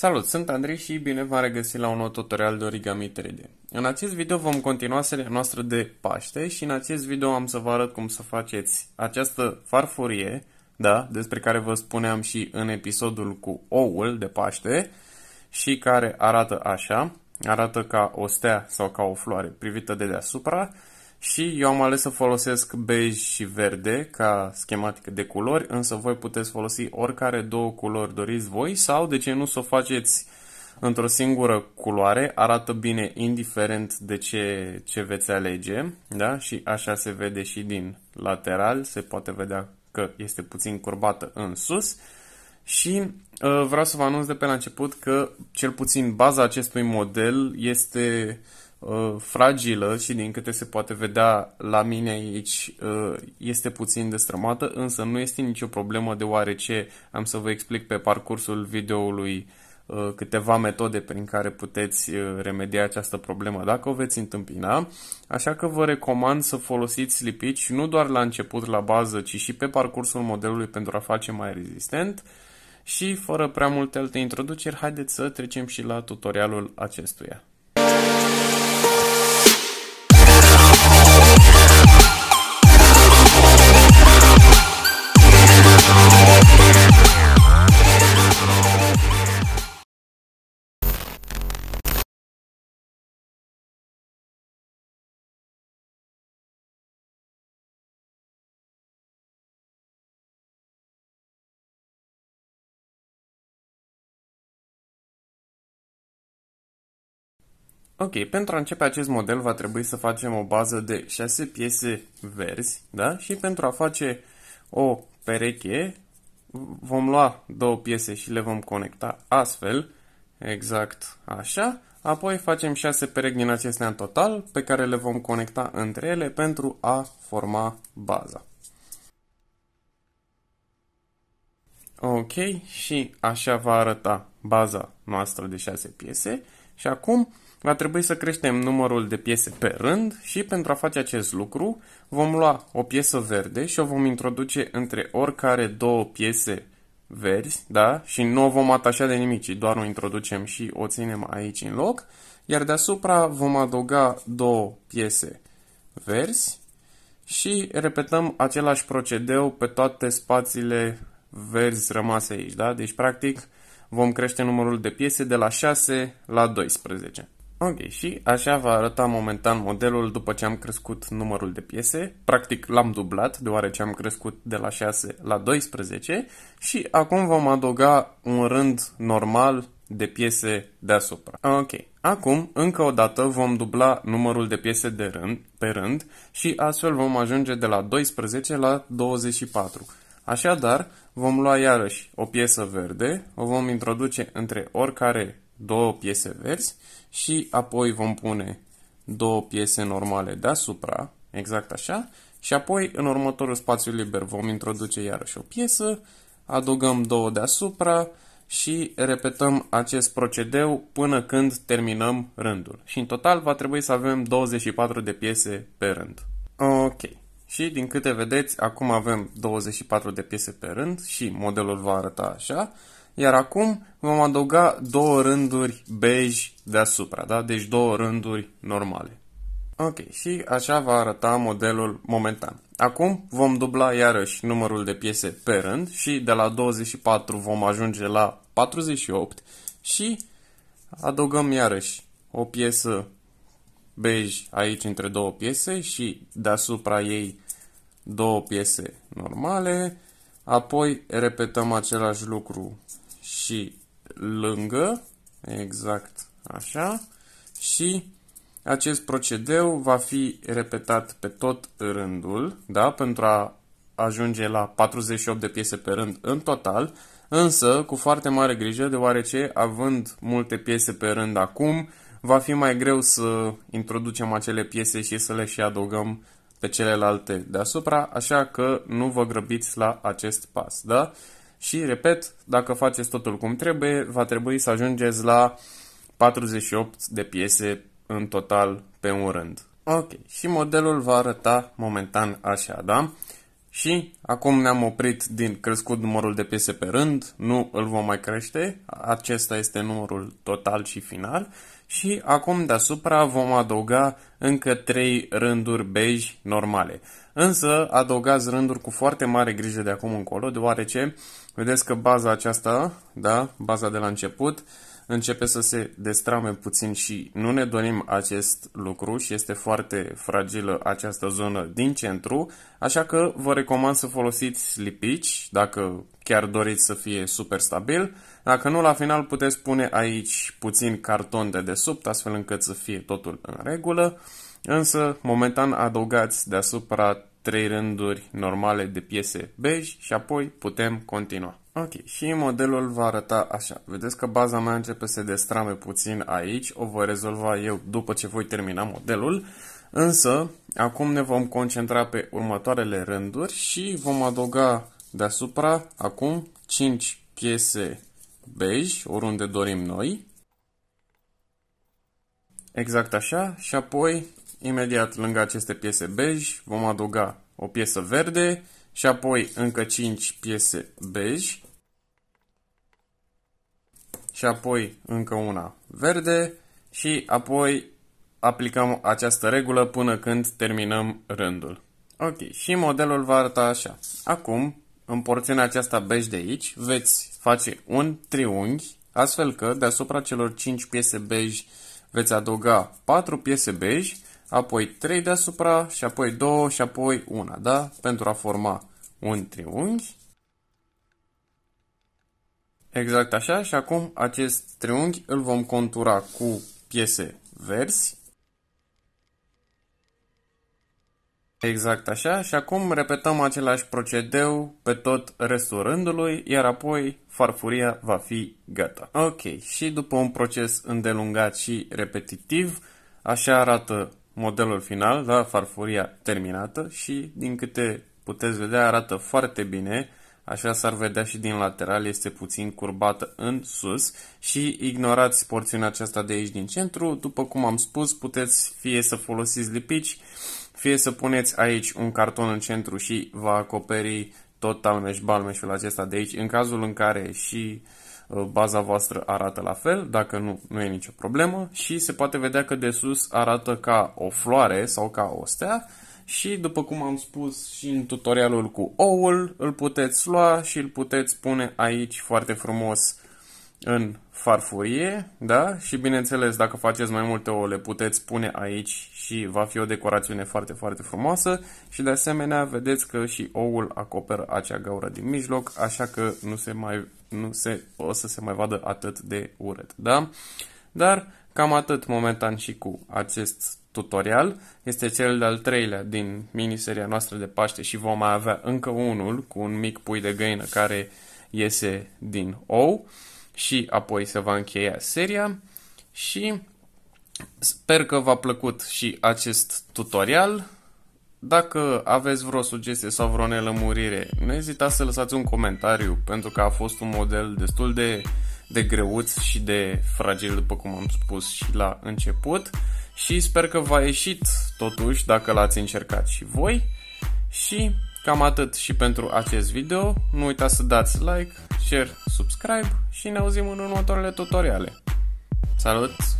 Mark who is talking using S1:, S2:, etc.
S1: Salut, sunt Andrei și bine v-am regăsit la un nou tutorial de origami 3D. În acest video vom continua seria noastră de Paște și în acest video am să vă arăt cum să faceți această farfurie, da, despre care vă spuneam și în episodul cu oul de Paște și care arată așa, arată ca o stea sau ca o floare privită de deasupra și eu am ales să folosesc bej și verde ca schematică de culori, însă voi puteți folosi oricare două culori doriți voi sau de ce nu să o faceți într-o singură culoare, arată bine indiferent de ce, ce veți alege, da? Și așa se vede și din lateral, se poate vedea că este puțin curbată în sus. Și uh, vreau să vă anunț de pe la început că cel puțin baza acestui model este Uh, fragilă și din câte se poate vedea la mine aici uh, este puțin destrămată, însă nu este nicio problemă deoarece am să vă explic pe parcursul videoului uh, câteva metode prin care puteți remedia această problemă dacă o veți întâmpina, așa că vă recomand să folosiți lipici nu doar la început la bază, ci și pe parcursul modelului pentru a face mai rezistent și fără prea multe alte introduceri, haideți să trecem și la tutorialul acestuia. Ok, pentru a începe acest model va trebui să facem o bază de 6 piese verzi, da? Și pentru a face o pereche vom lua două piese și le vom conecta astfel, exact așa. Apoi facem 6 perechi din acestea în total, pe care le vom conecta între ele pentru a forma baza. Ok, și așa va arăta baza noastră de 6 piese. Și acum va trebui să creștem numărul de piese pe rând și pentru a face acest lucru vom lua o piesă verde și o vom introduce între oricare două piese verzi, da? Și nu o vom atașa de nimic, ci doar o introducem și o ținem aici în loc, iar deasupra vom adăuga două piese verzi și repetăm același procedeu pe toate spațiile verzi rămase aici, da? Deci, practic, vom crește numărul de piese de la 6 la 12. Ok, și așa va arăta momentan modelul după ce am crescut numărul de piese. Practic l-am dublat, deoarece am crescut de la 6 la 12 și acum vom adăuga un rând normal de piese deasupra. Ok, acum încă o dată vom dubla numărul de piese de rând, pe rând și astfel vom ajunge de la 12 la 24. Așadar, vom lua iarăși o piesă verde, o vom introduce între oricare două piese verzi și apoi vom pune două piese normale deasupra, exact așa, și apoi în următorul spațiu liber vom introduce iarăși o piesă, adăugăm două deasupra și repetăm acest procedeu până când terminăm rândul. Și în total va trebui să avem 24 de piese pe rând. Ok. Și din câte vedeți, acum avem 24 de piese pe rând și modelul va arăta așa. Iar acum vom adăuga două rânduri bej deasupra, da? deci două rânduri normale. Ok, și așa va arăta modelul momentan. Acum vom dubla iarăși numărul de piese pe rând și de la 24 vom ajunge la 48 și adăugăm iarăși o piesă bej aici între două piese și deasupra ei două piese normale, apoi repetăm același lucru și lângă, exact așa, și acest procedeu va fi repetat pe tot rândul, da, pentru a ajunge la 48 de piese pe rând în total, însă cu foarte mare grijă, deoarece având multe piese pe rând acum, va fi mai greu să introducem acele piese și să le și adăugăm pe celelalte deasupra, așa că nu vă grăbiți la acest pas, da? și, repet, dacă faceți totul cum trebuie, va trebui să ajungeți la 48 de piese în total pe un rând. Ok, și modelul va arăta momentan așa, da? Și acum ne-am oprit din crescut numărul de piese pe rând, nu îl vom mai crește, acesta este numărul total și final și acum deasupra vom adăuga încă 3 rânduri bej normale. Însă adăugați rânduri cu foarte mare grijă de acum încolo, deoarece vedeți că baza aceasta, da, baza de la început, începe să se destrame puțin și nu ne dorim acest lucru și este foarte fragilă această zonă din centru, așa că vă recomand să folosiți lipici dacă chiar doriți să fie super stabil. Dacă nu, la final puteți pune aici puțin carton de desubt, astfel încât să fie totul în regulă, însă momentan adăugați deasupra trei rânduri normale de piese bej și apoi putem continua. Ok, și modelul va arăta așa. Vedeți că baza mea începe să se destrame puțin aici, o voi rezolva eu după ce voi termina modelul, însă acum ne vom concentra pe următoarele rânduri și vom adăuga deasupra acum 5 piese bej, oriunde dorim noi. Exact așa și apoi imediat lângă aceste piese bej vom adăuga o piesă verde, și apoi încă 5 piese bej și apoi încă una verde și apoi aplicăm această regulă până când terminăm rândul. Ok, și modelul va arăta așa. Acum, în porțiunea aceasta bej de aici, veți face un triunghi, astfel că deasupra celor 5 piese bej veți adăuga 4 piese bej apoi 3 deasupra și apoi 2 și apoi 1, da? Pentru a forma un triunghi. Exact așa și acum acest triunghi îl vom contura cu piese verzi. Exact așa și acum repetăm același procedeu pe tot restul rândului, iar apoi farfuria va fi gata. Ok, și după un proces îndelungat și repetitiv, așa arată modelul final, da, farfuria terminată și, din câte puteți vedea, arată foarte bine. Așa s-ar vedea și din lateral, este puțin curbată în sus și ignorați porțiunea aceasta de aici din centru. După cum am spus, puteți fie să folosiți lipici, fie să puneți aici un carton în centru și va acoperi tot talmeș-balmeșul acesta de aici, în cazul în care și Uh, baza voastră arată la fel, dacă nu, nu e nicio problemă și se poate vedea că de sus arată ca o floare sau ca o stea și după cum am spus și în tutorialul cu oul, îl puteți lua și îl puteți pune aici foarte frumos în farfurie, da? Și bineînțeles, dacă faceți mai multe ouă, le puteți pune aici și va fi o decorațiune foarte, foarte frumoasă. Și de asemenea, vedeți că și oul acoperă acea gaură din mijloc, așa că nu se mai nu se, o să se mai vadă atât de urât, da? Dar cam atât momentan și cu acest tutorial. Este cel de-al treilea din miniseria noastră de Paște și vom mai avea încă unul cu un mic pui de găină care iese din ou și apoi se va încheia seria și sper că v-a plăcut și acest tutorial. Dacă aveți vreo sugestie sau vreo nelămurire, nu ezitați să lăsați un comentariu, pentru că a fost un model destul de, de greuț și de fragil, după cum am spus și la început. Și sper că v-a ieșit totuși, dacă l-ați încercat și voi. Și Cam atât și pentru acest video. Nu uitați să dați like, share, subscribe și ne auzim în următoarele tutoriale. Salut!